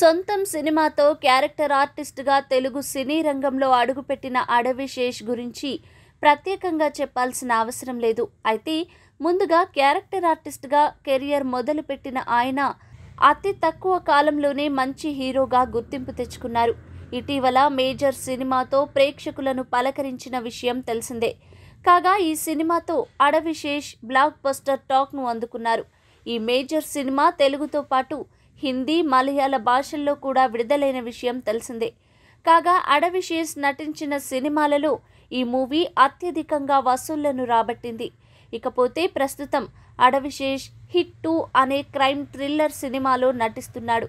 సొంతం సినిమాతో క్యారెక్టర్ ఆర్టిస్ట్గా తెలుగు సినీ రంగంలో అడుగుపెట్టిన శేష్ గురించి ప్రత్యేకంగా చెప్పాల్సిన అవసరం లేదు అయితే ముందుగా క్యారెక్టర్ ఆర్టిస్ట్గా కెరియర్ మొదలుపెట్టిన ఆయన అతి తక్కువ కాలంలోనే మంచి హీరోగా గుర్తింపు తెచ్చుకున్నారు ఇటీవల మేజర్ సినిమాతో ప్రేక్షకులను పలకరించిన విషయం తెలిసిందే కాగా ఈ సినిమాతో అడవిశేష్ బ్లాక్ బస్టర్ టాక్ను అందుకున్నారు ఈ మేజర్ సినిమా తెలుగుతో పాటు హిందీ మలయాళ భాషల్లో కూడా విడుదలైన విషయం తెలిసిందే కాగా అడవి నటించిన సినిమాలలో ఈ మూవీ అత్యధికంగా వసూళ్లను రాబట్టింది ఇకపోతే ప్రస్తుతం అడవిశేష్ హిట్ టూ అనే క్రైమ్ థ్రిల్లర్ సినిమాలో నటిస్తున్నాడు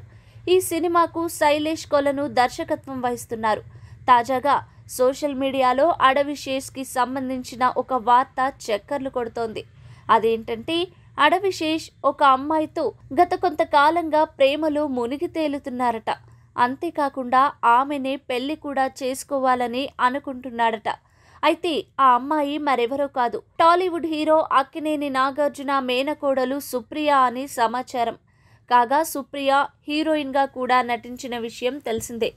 ఈ సినిమాకు శైలేష్ కొలను దర్శకత్వం వహిస్తున్నారు తాజాగా సోషల్ మీడియాలో అడవిశేష్కి సంబంధించిన ఒక వార్త చక్కర్లు కొడుతోంది అదేంటంటే అడవిశేష్ ఒక అమ్మాయితో గత కొంతకాలంగా ప్రేమలో మునిగి తేలుతున్నారట అంతేకాకుండా ఆమెనే పెళ్లి కూడా చేసుకోవాలని అనుకుంటున్నాడట అయితే ఆ అమ్మాయి మరెవరో కాదు టాలీవుడ్ హీరో అక్కినేని నాగార్జున మేనకోడలు సుప్రియ అని సమాచారం కాగా సుప్రియ హీరోయిన్గా కూడా నటించిన విషయం తెలిసిందే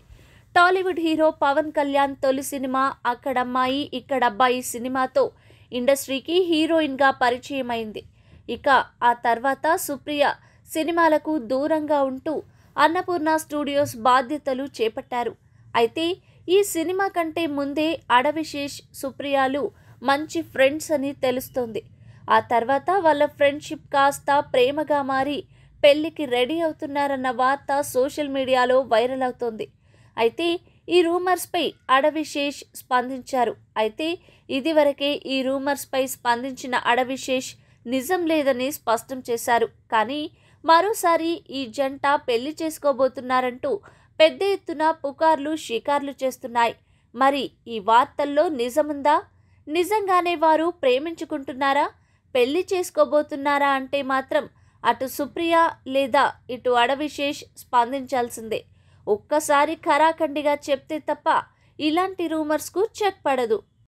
టాలీవుడ్ హీరో పవన్ కళ్యాణ్ తొలి సినిమా అక్కడమ్మాయి ఇక్కడబ్బాయి సినిమాతో ఇండస్ట్రీకి హీరోయిన్గా పరిచయమైంది ఇక ఆ తర్వాత సుప్రియ సినిమాలకు దూరంగా ఉంటూ అన్నపూర్ణ స్టూడియోస్ బాధ్యతలు చేపట్టారు అయితే ఈ సినిమా కంటే ముందే అడవిశేష్ సుప్రియాలు మంచి ఫ్రెండ్స్ అని తెలుస్తుంది ఆ తర్వాత వాళ్ళ ఫ్రెండ్షిప్ కాస్త ప్రేమగా మారి పెళ్లికి రెడీ అవుతున్నారన్న వార్త సోషల్ మీడియాలో వైరల్ అవుతోంది అయితే ఈ రూమర్స్పై అడవిశేష్ స్పందించారు అయితే ఇదివరకే ఈ రూమర్స్పై స్పందించిన అడవిశేష్ నిజం లేదని స్పష్టం చేశారు కానీ మరోసారి ఈ జంట పెళ్లి చేసుకోబోతున్నారంటూ పెద్ద ఎత్తున పుకార్లు షికార్లు చేస్తున్నాయి మరి ఈ వార్తల్లో నిజముందా నిజంగానే వారు ప్రేమించుకుంటున్నారా పెళ్లి చేసుకోబోతున్నారా అంటే మాత్రం అటు సుప్రియ లేదా ఇటు అడవిశేష్ స్పందించాల్సిందే ఒక్కసారి ఖరాఖండిగా చెప్తే తప్ప ఇలాంటి రూమర్స్కు చెక్ పడదు